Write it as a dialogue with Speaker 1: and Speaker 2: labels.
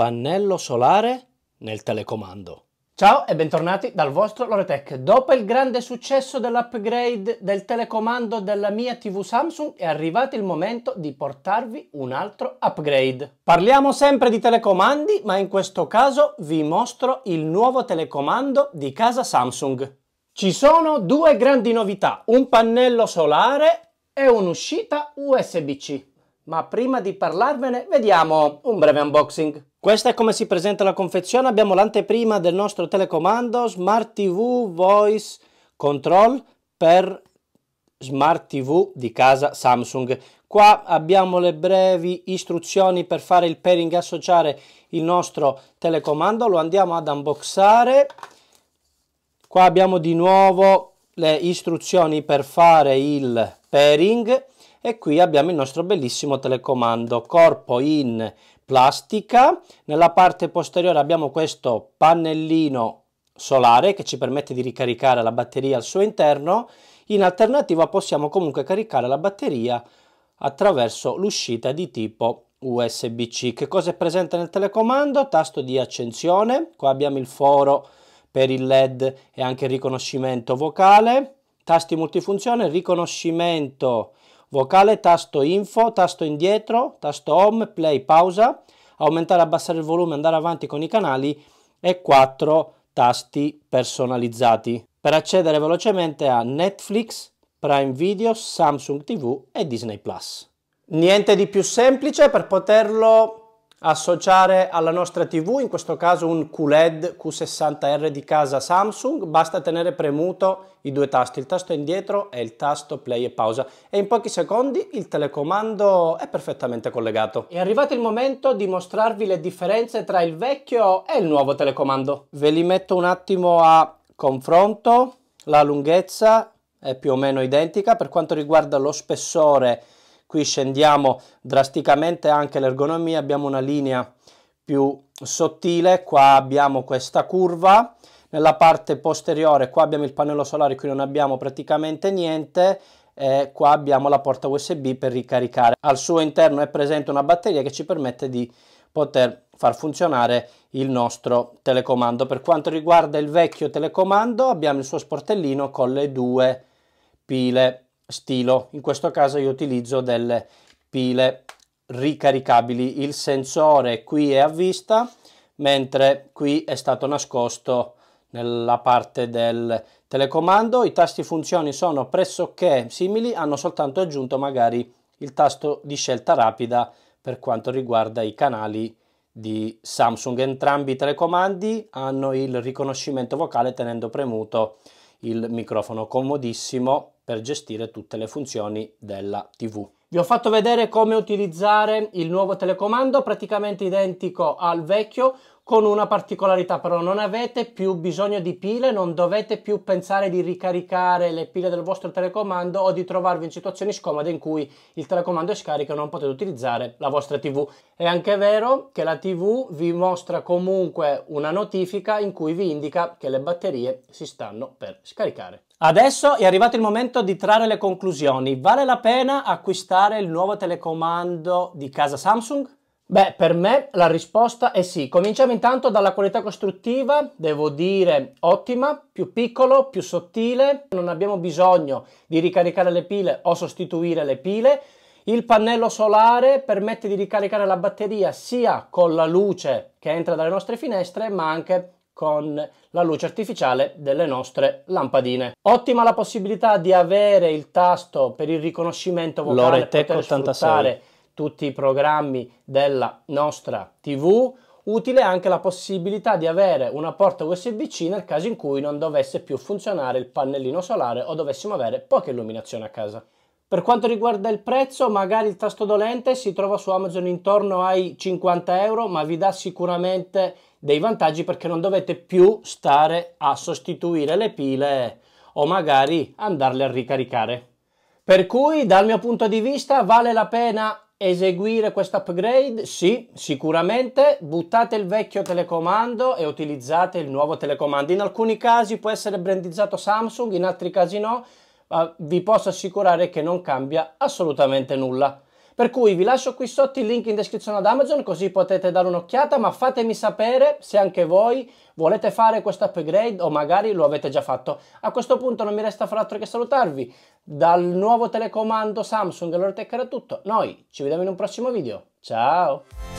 Speaker 1: pannello solare nel telecomando. Ciao e bentornati dal vostro Loretech. Dopo il grande successo dell'upgrade del telecomando della mia TV Samsung è arrivato il momento di portarvi un altro upgrade. Parliamo sempre di telecomandi, ma in questo caso vi mostro il nuovo telecomando di casa Samsung. Ci sono due grandi novità, un pannello solare e un'uscita USB-C. Ma prima di parlarvene vediamo un breve unboxing. Questa è come si presenta la confezione, abbiamo l'anteprima del nostro telecomando Smart TV Voice Control per Smart TV di casa Samsung. Qua abbiamo le brevi istruzioni per fare il pairing, associare il nostro telecomando, lo andiamo ad unboxare. Qua abbiamo di nuovo le istruzioni per fare il pairing e qui abbiamo il nostro bellissimo telecomando corpo in plastica nella parte posteriore abbiamo questo pannellino solare che ci permette di ricaricare la batteria al suo interno in alternativa possiamo comunque caricare la batteria attraverso l'uscita di tipo USB-C. Che cosa è presente nel telecomando? Tasto di accensione, qua abbiamo il foro per il LED e anche il riconoscimento vocale, tasti multifunzione, riconoscimento vocale, tasto info, tasto indietro, tasto home, play, pausa, aumentare, abbassare il volume, andare avanti con i canali e 4 tasti personalizzati per accedere velocemente a Netflix, Prime Video, Samsung TV e Disney Plus. Niente di più semplice per poterlo associare alla nostra TV, in questo caso un QLED Q60R di casa Samsung, basta tenere premuto i due tasti, il tasto indietro e il tasto play e pausa e in pochi secondi il telecomando è perfettamente collegato. È arrivato il momento di mostrarvi le differenze tra il vecchio e il nuovo telecomando. Ve li metto un attimo a confronto, la lunghezza è più o meno identica, per quanto riguarda lo spessore qui scendiamo drasticamente anche l'ergonomia, abbiamo una linea più sottile, qua abbiamo questa curva, nella parte posteriore qua abbiamo il pannello solare, qui non abbiamo praticamente niente, e qua abbiamo la porta USB per ricaricare. Al suo interno è presente una batteria che ci permette di poter far funzionare il nostro telecomando. Per quanto riguarda il vecchio telecomando abbiamo il suo sportellino con le due pile stilo. In questo caso io utilizzo delle pile ricaricabili. Il sensore qui è a vista, mentre qui è stato nascosto nella parte del telecomando. I tasti funzioni sono pressoché simili, hanno soltanto aggiunto magari il tasto di scelta rapida per quanto riguarda i canali di Samsung. Entrambi i telecomandi hanno il riconoscimento vocale tenendo premuto il microfono comodissimo per gestire tutte le funzioni della TV. Vi ho fatto vedere come utilizzare il nuovo telecomando, praticamente identico al vecchio, con una particolarità però non avete più bisogno di pile non dovete più pensare di ricaricare le pile del vostro telecomando o di trovarvi in situazioni scomode in cui il telecomando è scarico e non potete utilizzare la vostra tv è anche vero che la tv vi mostra comunque una notifica in cui vi indica che le batterie si stanno per scaricare Adesso è arrivato il momento di trarre le conclusioni. Vale la pena acquistare il nuovo telecomando di casa Samsung? Beh, per me la risposta è sì. Cominciamo intanto dalla qualità costruttiva, devo dire ottima, più piccolo, più sottile, non abbiamo bisogno di ricaricare le pile o sostituire le pile. Il pannello solare permette di ricaricare la batteria sia con la luce che entra dalle nostre finestre, ma anche con la luce artificiale delle nostre lampadine. Ottima la possibilità di avere il tasto per il riconoscimento vocale, Loretec poter 86. sfruttare tutti i programmi della nostra TV, utile anche la possibilità di avere una porta USB-C nel caso in cui non dovesse più funzionare il pannellino solare o dovessimo avere poca illuminazione a casa. Per quanto riguarda il prezzo, magari il tasto dolente si trova su Amazon intorno ai 50 euro, ma vi dà sicuramente dei vantaggi perché non dovete più stare a sostituire le pile o magari andarle a ricaricare. Per cui dal mio punto di vista vale la pena Eseguire questo upgrade? Sì, sicuramente. Buttate il vecchio telecomando e utilizzate il nuovo telecomando. In alcuni casi può essere brandizzato Samsung, in altri casi no, ma vi posso assicurare che non cambia assolutamente nulla. Per cui vi lascio qui sotto il link in descrizione ad Amazon così potete dare un'occhiata, ma fatemi sapere se anche voi volete fare questo upgrade o magari lo avete già fatto. A questo punto non mi resta far altro che salutarvi. Dal nuovo telecomando Samsung allora era tutto. Noi ci vediamo in un prossimo video. Ciao!